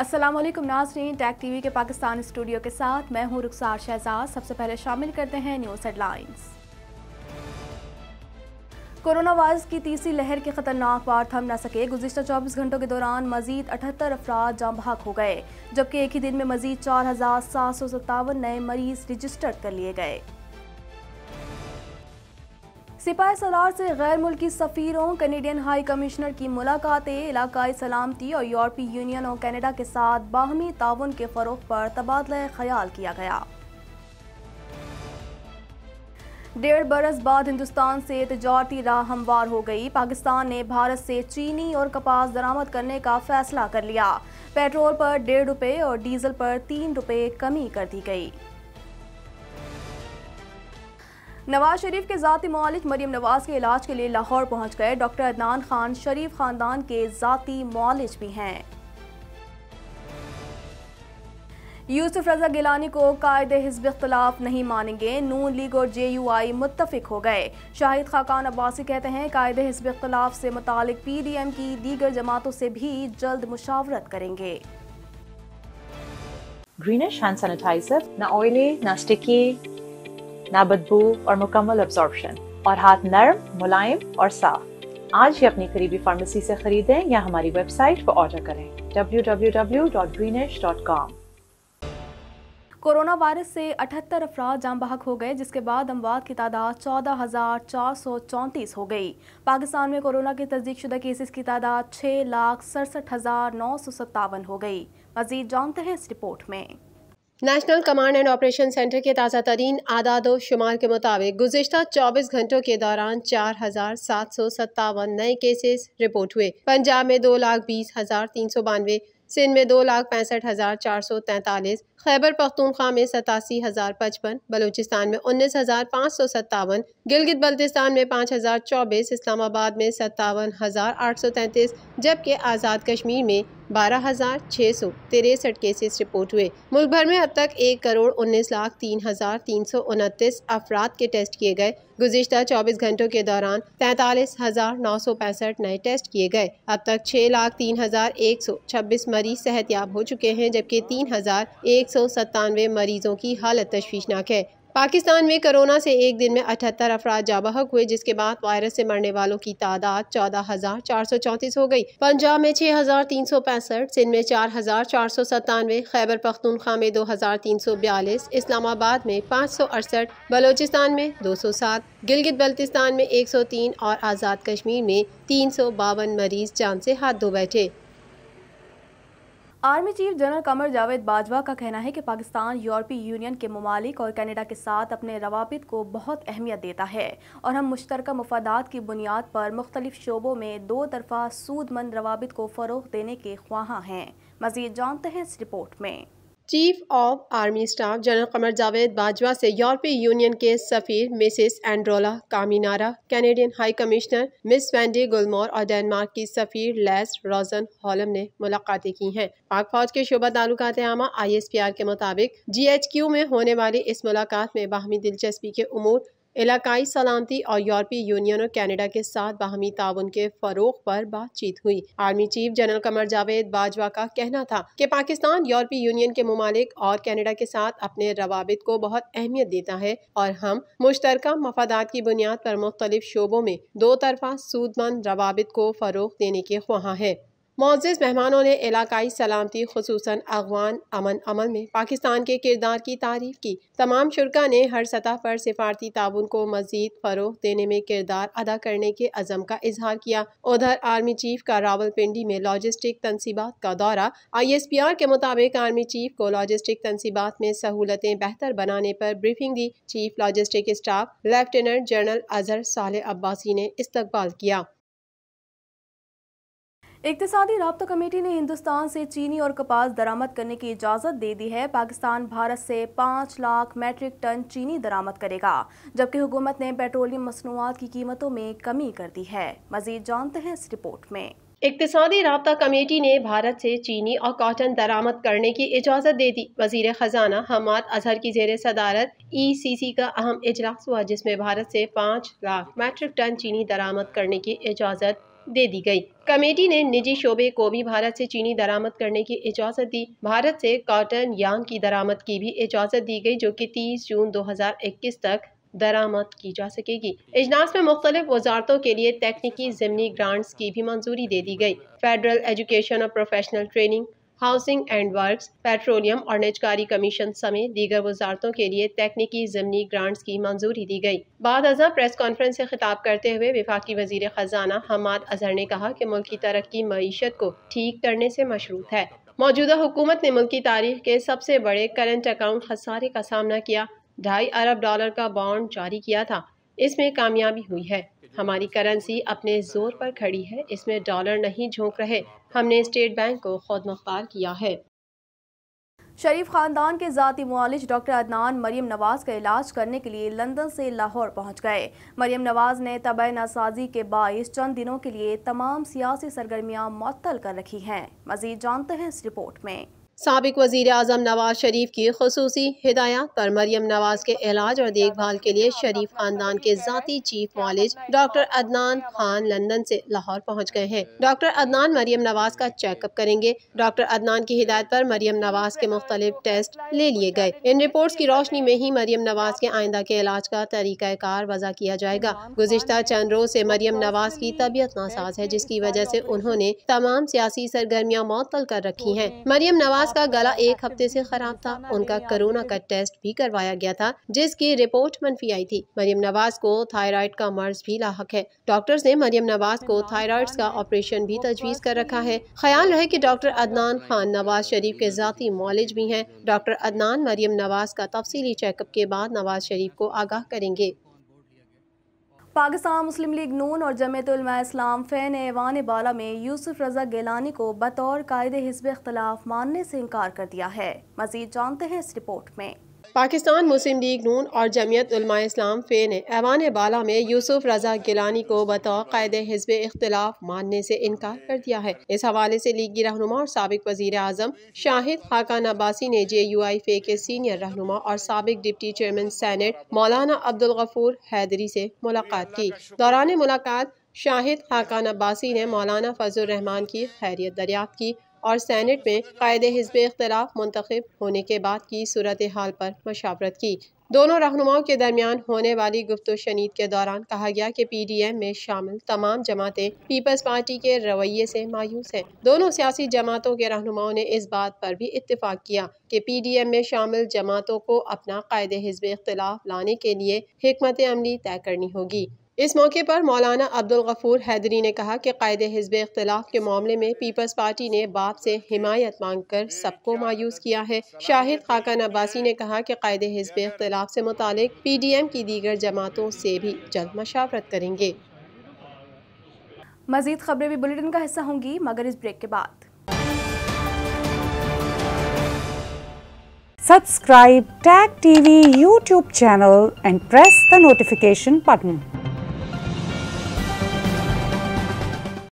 अस्सलाम वालेकुम नाजरीन टैग टीवी के पाकिस्तान स्टूडियो के साथ मैं हूं रुखसार शहजाद सबसे पहले शामिल करते हैं न्यूज़ हेडलाइंस कोरोना वायरस की तीसरी लहर के खतरनाक वार थम न सके गुजशत 24 घंटों के दौरान मजीद अठहत्तर अफराद जाम भाग हो गए जबकि एक ही दिन में मजीद चार हजार सात सौ सत्तावन नए मरीज रजिस्टर्ड कर लिए गए सिपाही सलार से गैर मुल्की सफ़ीरों कनेडियन हाई कमिश्नर की मुलाकातें इलाकई सलामती और यूरोपीय यूनियन और कनाडा के साथ बाहमी ताउन के फ़रोख पर तबादला ख्याल किया गया डेढ़ बरस बाद हिंदुस्तान से तजारती राह हमवार हो गई पाकिस्तान ने भारत से चीनी और कपास दरामद करने का फैसला कर लिया पेट्रोल पर डेढ़ रुपये और डीजल पर तीन रुपये कमी कर दी गई नवाज शरीफ के जाति मालिक मरीम नवाज के इलाज के लिए लाहौर पहुंच गए डॉक्टर अदनान खान शरीफ खानदान के जाति मालिक भी हैं यूसुफ रजा गिलानी को कायदे हिजब इख्तलाफ नहीं मानेंगे नून लीग और जे यू आई मुतफिक हो गए शाहिद खाकान अब्बासी कहते हैं कायदे हिजब इख्तलाफ से मुतल पी डी एम की दीगर जमातों से भी जल्द मुशावरत करेंगे ग्रीनिश हैंड सैनिटाइजर ना ऑयली ना स्टिकी ना बदबू और मुकम्मल अब्जॉर्बशन और हाथ नरम मुलायम और साफ आज ही अपनी करीबी फार्मेसी से खरीदें या हमारी वेबसाइट पर ऑर्डर करें www.greenish.com कोरोना वायरस से अठहत्तर अफराद जाम बहक हो गए जिसके बाद अमवात की तादाद चौदह हज़ार चार सौ चौंतीस हो गई पाकिस्तान में कोरोना के तस्दीक शुदा केसेस की तादाद छः लाख सड़सठ हज़ार नौ सौ सत्तावन हो गई मजीद जानते हैं इस रिपोर्ट में national command and operation centre के ताज़ा तरीन आदाद शुमार के मुताबिक गुजशत 24 घंटों के दौरान चार हजार सात सौ सत्तावन नए केसेस रिपोर्ट हुए पंजाब में दो लाख बीस हज़ार तीन सौ बानवे सिंध में दो लाख पैंसठ हज़ार चार सौ तैंतालीस खैबर पख्तूनख्वा में सतासी हज़ार पचपन बलूचिस्तान में उन्नीस हज़ार पाँच सौ सत्तावन गिलगित बल्तिस्तान में पाँच हज़ार चौबीस इस्लामाबाद में सत्तावन हज़ार आठ सौ तैंतीस जबकि आज़ाद कश्मीर में बारह हज़ार छः सौ तिरसठ केसेस रिपोर्ट हुए मुल्क भर में अब तक एक करोड़ उन्नीस लाख तीन हज़ार तीन सौ उनतीस अफराद के टेस्ट किए गए गुजशत चौबीस घंटों के दौरान तैतालीस हज़ार नौ सौ पैंसठ नए टेस्ट किए गए अब तक छः लाख तीन हज़ार एक सौ छब्बीस मरीज सेहतियाब हो चुके हैं जबकि तीन हज़ार एक सौ सत्तानवे मरीजों की हालत तशवीशनाक है पाकिस्तान में कोरोना से एक दिन में अठहत्तर अफराज जाबहक हुए जिसके बाद वायरस से मरने वालों की तादाद चौदह हजार चार सौ चौंतीस हो गई पंजाब में छह हजार तीन सौ पैंसठ सिंध में चार हजार चार सौ सत्तानवे खैबर पख्तूनखा में दो हजार तीन सौ बयालीस इस्लामाबाद में पाँच सौ अड़सठ बलोचिस्तान में दो सौ सात गिलगित बल्तिस्तान में एक सौ तीन और आज़ाद कश्मीर में तीन सौ बावन मरीज जान से हाथ धो बैठे army chief general Qamar Javed Bajwa का कहना है कि पाकिस्तान यूरोपीय यूनियन के ममालिक और कनाडा के साथ अपने रवाबित को बहुत अहमियत देता है और हम मुश्तर मफादात की बुनियाद पर मुख्तलिफ शोबों में दो तरफा सूदमंद रवाबित को फ़रोग देने के ख्वाह हैं मज़ीद जानते हैं इस रिपोर्ट में chief of army staff general Qamar Javed Bajwa से यूरोपीय यूनियन के सफ़ीर Mrs Androulla Kaminara Canadian high commissioner miss Wendy Gilmour और डेनमार्क की सफ़ीर लेस रोजन हॉलम ने मुलाकातें की हैं पाक फौज के शोबा ताल्लुकात आमा आई एस पी आर के मुताबिक जी एच क्यू में होने वाली इस मुलाकात में बाहमी दिलचस्पी के अमूर इलाकई सलामती और यूरोपीय यूनियन और कैनेडा के साथ बाहमी ताउन के फरोग पर बातचीत हुई army chief general Qamar Javed Bajwa का कहना था कि पाकिस्तान यूरोपीय यूनियन के ममालिक और कैनेडा के साथ अपने रवाबित को बहुत अहमियत देता है और हम मुश्तर मफादात की बुनियाद पर मुख्तलिफ शोबों में दो तरफा सूदमंद रवाबित को फ़रोग देने के ख्वाह है मोज़ मेहमानों ने इलाकई सलामती खसूस अगवान अमन अमल में पाकिस्तान के किरदार की तारीफ की तमाम शुरा ने हर सतह पर सिफारती ताउन को मजीद फरोह देने में किरदार अदा करने के अज़म का इजहार किया उधर आर्मी चीफ का रावलपिंडी में लॉजिस्टिक तनसीबात का दौरा आई एस पी आर के मुताबिक आर्मी चीफ को लॉजिस्टिक तनसीबात में सहूलतें बेहतर बनाने पर ब्रीफिंग दी chief logistic staff lieutenant general Azhar Saleh Abbasi ने इस्तबाल किया इकतसादी रबता कमेटी ने हिंदुस्तान से चीनी और कपास दरामद करने की इजाज़त दे दी है पाकिस्तान भारत से पाँच लाख मैट्रिक टन चीनी दरामद करेगा जबकि हुकूमत ने पेट्रोलियम मसनूआत की कीमतों में कमी कर दी है मजीद जानते हैं इस रिपोर्ट में इकतदी रबता कमेटी ने भारत से चीनी और कॉटन दरामद करने की इजाज़त दे दी वजीर ख़जाना हमाद अजहर की जेर सदारत ई सी सी का अहम इजलास हुआ जिसमें भारत से पाँच लाख मैट्रिक टन चीनी दरामद करने की इजाज़त दे दी गई कमेटी ने निजी शोबे को भी भारत से चीनी दरामद करने की इजाज़त दी भारत से कॉटन यांग की दरामद की भी इजाज़त दी गई जो कि 30 जून 2021 तक दरामद की जा सकेगी इजलास में मुख्तलिफ वजारतों के लिए तकनीकी ज़मनी ग्रांट्स की भी मंजूरी दे दी गई फेडरल एजुकेशन और professional training housing and works, petroleum और निजकारी कमीशन समेत दीगर वजारतों के लिए तकनीकी जमनी ग्रांट्स की मंजूरी दी गई बाद अजा प्रेस कॉन्फ्रेंस से खिताब करते हुए विफाकी वजीर खजाना हमाद अजहर ने कहा कि मुल्क की तरक्की मीशत को ठीक करने से मशरूत है मौजूदा हुकूमत ने मुल्क तारीख के सबसे बड़े करंट अकाउंट खसारे का सामना किया ढाई अरब डॉलर का बॉन्ड जारी किया था इसमें कामयाबी हुई है हमारी करेंसी अपने जोर पर खड़ी है इसमें डॉलर नहीं झोंक रहे हमने स्टेट बैंक को खुद मुख्तार किया है शरीफ खानदान के जाति मालिज डॉक्टर अदनान मरियम नवाज़ का इलाज करने के लिए लंदन से लाहौर पहुंच गए मरियम नवाज़ ने तब नासाजी के बाईस चंद दिनों के लिए तमाम सियासी सरगर्मियां मअतल कर रखी हैं मज़ीद जानते हैं इस रिपोर्ट में सबक वज़ी अजम नवाज शरीफ की खसूसी हिदायत पर मरियम नवाज के इलाज और देखभाल के लिए शरीफ खानदान के जाती चीफ मालिज डॉक्टर अदनान खान लंदन से लाहौर पहुँच गए हैं डॉक्टर अदनान मरियम नवाज का चेकअप करेंगे डॉक्टर अदनान की हिदायत पर मरियम नवाज के मुख्तलिफ टेस्ट ले लिए गए इन रिपोर्ट की रोशनी में ही मरियम नवाज के आइंदा के इलाज का तरीक़ाकार वजह किया जाएगा गुजशत चंद रोज ऐसी मरियम नवाज की तबीयत नासाज है जिसकी वजह ऐसी उन्होंने तमाम सियासी सरगर्मियाँ मअतल कर रखी है मरियम नवाज शख्स का गला एक हफ्ते से खराब था उनका कोरोना का टेस्ट भी करवाया गया था जिसकी रिपोर्ट मनफी आई थी मरियम नवाज को थायराइड का मर्ज भी लाक है डॉक्टर्स ने मरियम नवाज को थायराइड का ऑपरेशन भी तजवीज़ कर रखा है ख्याल रहे की डॉक्टर अदनान खान नवाज शरीफ के ज़ाती मॉलेज भी हैं डॉक्टर अदनान मरियम नवाज का तफसीली चेकअप के बाद नवाज शरीफ को आगाह करेंगे पाकिस्तान मुस्लिम लीग नून और जमयत इस्लाम फ़ैन एवान बाला में यूसुफ रजा गैलानी को बतौर क़ायदे हिजब इख्तलाफ मानने से इनकार कर दिया है मजीद जानते हैं इस रिपोर्ट में पाकिस्तान मुस्लिम लीग नून और जमीयत इस्लाम फे ने ऐवान बाला में यूसुफ रजा गिलानी को बतौर कैद हिजब इख्तलाफ मानने से इनकार कर दिया है इस हवाले से लीगी रहनुमा और सबक वजीर अजम शाहिद खाकान अब्बासी ने जे यू आई फे के सीनियर रहनुमा और सबक डिप्टी चेयरमैन सैनेट मौलाना अब्दुल गफूर हैदरी से मुलाकात की दौरान मुलाकात शाहिद खाकान अब्बासी ने मौलाना फजल रहमान की खैरियत दरियाफ्त की और सैनट में कायद हिजब अख्तिलाफ़ मंतखब होने के बाद की सूरत हाल पर मशावरत की दोनों रहनुमाओं के दरमियान होने वाली गुफ्त शनीद के दौरान कहा गया कि पी डी एम में शामिल तमाम जमातें पीपल्स पार्टी के रवैये से मायूस हैं दोनों सियासी जमातों के रहनुमाओं ने इस बात पर भी इतफाक किया कि पी डी एम में शामिल जमातों को अपना कायद हिजब इख्तलाफ लाने के लिए हमत अमली तय करनी होगी इस मौके पर मौलाना अब्दुल गफूर हैदरी ने कहा कि कायद हिजब इख्तलाफ के मामले में पीपल्स पार्टी ने बाप से हिमायत मांग कर सबको मायूस किया है शाहिद खाकान अब्बासी ने कहा कि कायद हिजब इख्तलाफ से मुतालिक पी डी एम की दीगर जमातों से भी जल्द मशावरत करेंगे मजीद खबरें भी बुलेटिन का हिस्सा होंगी मगर इस ब्रेक के बाद subscribe tag TV YouTube channel and press the notification button